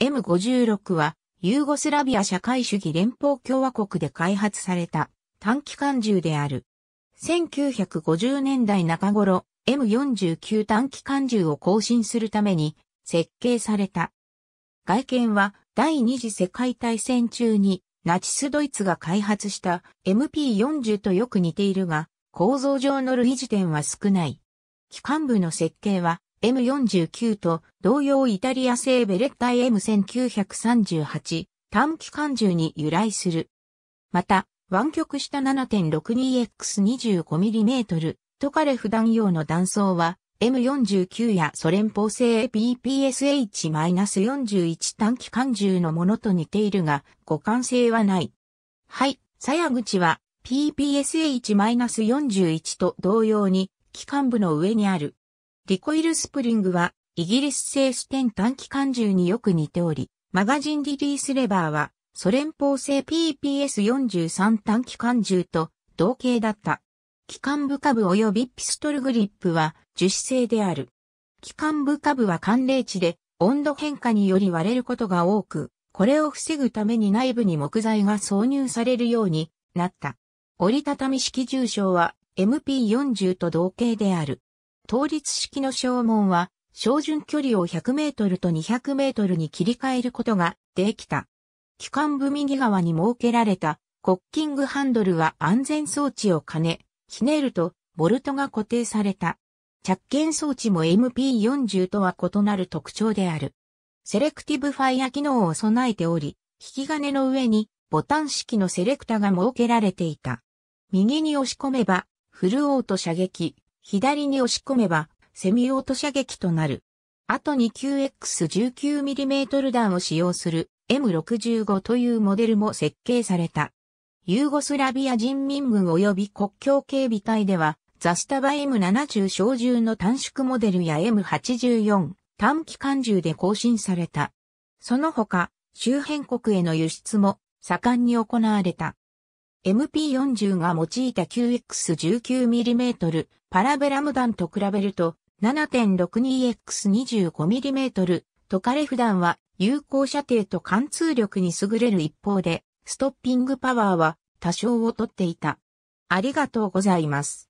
M56 は、ユーゴスラビア社会主義連邦共和国で開発された短機関銃である。1950年代中頃、M49 短機関銃を更新するために設計された。外見は第二次世界大戦中にナチスドイツが開発した MP40 とよく似ているが、構造上の類似点は少ない。機関部の設計は M49 と同様イタリア製ベレッタ M1938 短期間銃に由来する。また、湾曲した 7.62X25mm トカレフ弾用の弾倉は M49 やソ連邦製 PPSH-41 短期間銃のものと似ているが互換性はない。はい、鞘口は PPSH-41 と同様に機関部の上にある。リコイルスプリングは、イギリス製ステン短期間銃によく似ており、マガジンリリースレバーは、ソ連邦製 PPS43 短期間銃と同型だった。機関部下部及びピストルグリップは樹脂製である。機関部下部は寒冷地で温度変化により割れることが多く、これを防ぐために内部に木材が挿入されるようになった。折りたたみ式重傷は MP40 と同型である。倒立式の正門は、照準距離を100メートルと200メートルに切り替えることができた。機関部右側に設けられたコッキングハンドルは安全装置を兼ね、ひねるとボルトが固定された。着剣装置も MP40 とは異なる特徴である。セレクティブファイア機能を備えており、引き金の上にボタン式のセレクタが設けられていた。右に押し込めば、フルオート射撃、左に押し込めば、セミオート射撃となる。あとに QX19mm 弾を使用する M65 というモデルも設計された。ユーゴスラビア人民軍及び国境警備隊では、ザスタバ M70 小銃の短縮モデルや M84 短期間銃で更新された。その他、周辺国への輸出も盛んに行われた。MP40 が用いた 9X19mm パラベラム弾と比べると 7.62X25mm トカレフ弾は有効射程と貫通力に優れる一方でストッピングパワーは多少をとっていた。ありがとうございます。